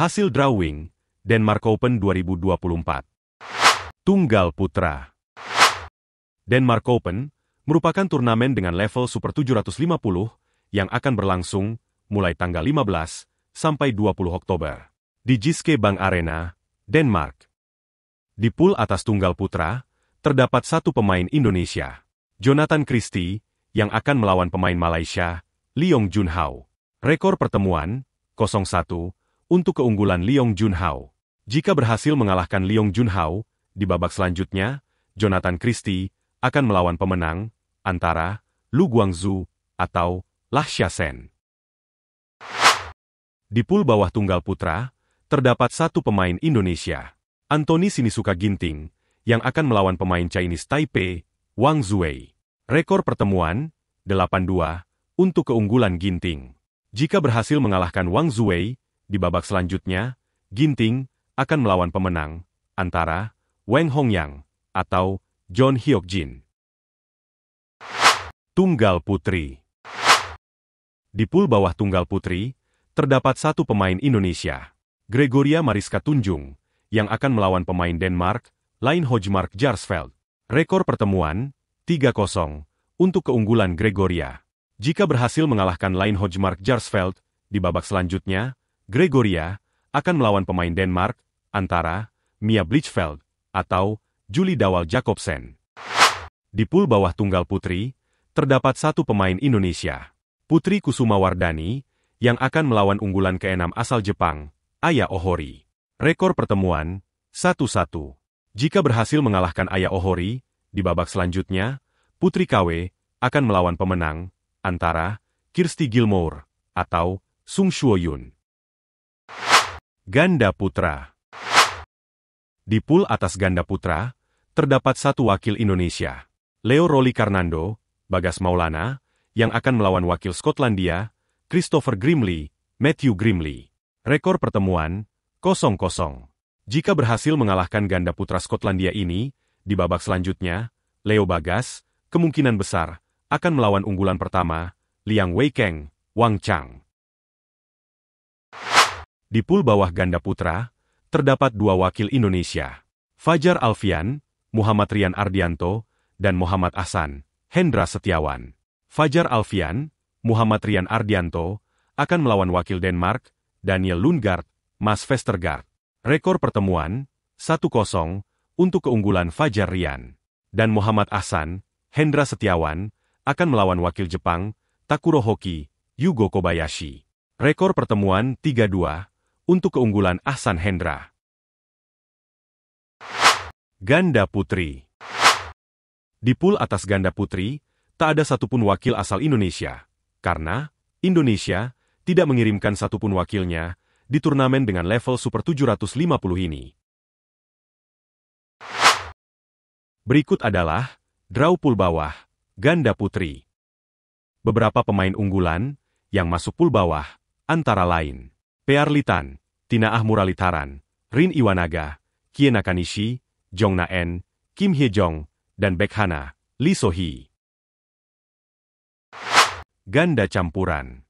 Hasil drawing, Denmark Open 2024. Tunggal Putra. Denmark Open merupakan turnamen dengan level Super 750 yang akan berlangsung mulai tanggal 15 sampai 20 Oktober di Jyske Bank Arena, Denmark. Di pool atas Tunggal Putra, terdapat satu pemain Indonesia, Jonathan Christie, yang akan melawan pemain Malaysia, Leong Jun Junhao. Rekor pertemuan, 01, untuk keunggulan Liong Junhao. Jika berhasil mengalahkan Liong Junhao, di babak selanjutnya, Jonathan Christie akan melawan pemenang antara Lu Guangzu atau Lah Xiasen. Di pool bawah tunggal putra, terdapat satu pemain Indonesia, Anthony Sinisuka Ginting, yang akan melawan pemain Chinese Taipei, Wang Zui. Rekor pertemuan, 8-2, untuk keunggulan Ginting. Jika berhasil mengalahkan Wang Zui. Di babak selanjutnya, Ginting akan melawan pemenang antara Wang Hongyang atau John Hyokjin. Tunggal Putri Di pool bawah Tunggal Putri, terdapat satu pemain Indonesia, Gregoria Mariska Tunjung, yang akan melawan pemain Denmark, Lain Hojmark Jarsfeld. Rekor pertemuan, 3-0, untuk keunggulan Gregoria. Jika berhasil mengalahkan Lain Hojmark Jarsfeld, di babak selanjutnya, Gregoria, akan melawan pemain Denmark, antara Mia Blichfeld atau Julie Dawal Jacobsen. Di pool bawah tunggal putri, terdapat satu pemain Indonesia, Putri Kusuma Wardani, yang akan melawan unggulan keenam asal Jepang, Aya Ohori. Rekor pertemuan, 1-1. Jika berhasil mengalahkan Aya Ohori, di babak selanjutnya, Putri KW akan melawan pemenang, antara Kirsti Gilmore atau Sung Shuoyun. Ganda Putra Di pool atas ganda putra, terdapat satu wakil Indonesia, Leo Roli Karnando, Bagas Maulana, yang akan melawan wakil Skotlandia, Christopher Grimley, Matthew Grimley. Rekor pertemuan, 0-0. Jika berhasil mengalahkan ganda putra Skotlandia ini, di babak selanjutnya, Leo Bagas, kemungkinan besar, akan melawan unggulan pertama, Liang Weikeng, Wang Chang. Di pool bawah ganda putra, terdapat dua wakil Indonesia, Fajar Alfian, Muhammad Rian Ardianto, dan Muhammad Ahsan, Hendra Setiawan. Fajar Alfian, Muhammad Rian Ardianto, akan melawan wakil Denmark, Daniel Lundgaard, Mas Vestergaard. Rekor pertemuan, 1-0, untuk keunggulan Fajar Rian. Dan Muhammad Ahsan, Hendra Setiawan, akan melawan wakil Jepang, Takuro Hoki, Yugo Kobayashi. Rekor pertemuan 3-2 untuk keunggulan Ahsan Hendra. Ganda Putri Di pool atas ganda putri, tak ada satupun wakil asal Indonesia, karena Indonesia tidak mengirimkan satupun wakilnya di turnamen dengan level Super 750 ini. Berikut adalah draw pool bawah, ganda putri. Beberapa pemain unggulan yang masuk pool bawah, antara lain. Litan, Tina Ahmuralitaran, Rin Iwanaga, Kie Nakanishi, Jong na Kim Hye-jong, dan Bekhana, Lee So-hee. Ganda campuran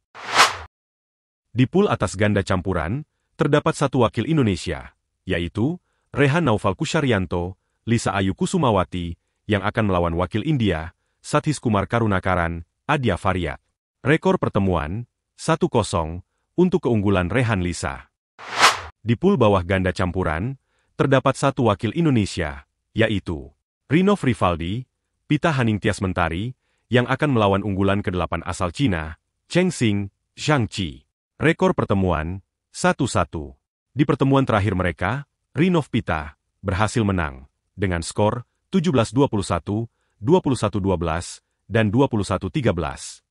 Di pool atas ganda campuran, terdapat satu wakil Indonesia, yaitu Rehan Naufal Kusharyanto, Lisa Ayu Kusumawati, yang akan melawan wakil India, Satish Kumar Karunakaran, Adia Faria. Rekor pertemuan, 1-0, untuk keunggulan Rehan Lisa. Di pool bawah ganda campuran, terdapat satu wakil Indonesia, yaitu Rino Frivaldi, Pita Haningtyas Mentari, yang akan melawan unggulan ke-8 asal Cina, Cheng Xing, Zhang Qi. Rekor pertemuan, 1-1. Di pertemuan terakhir mereka, Rino Pita berhasil menang dengan skor 17-21, 21-12, dan 21-13.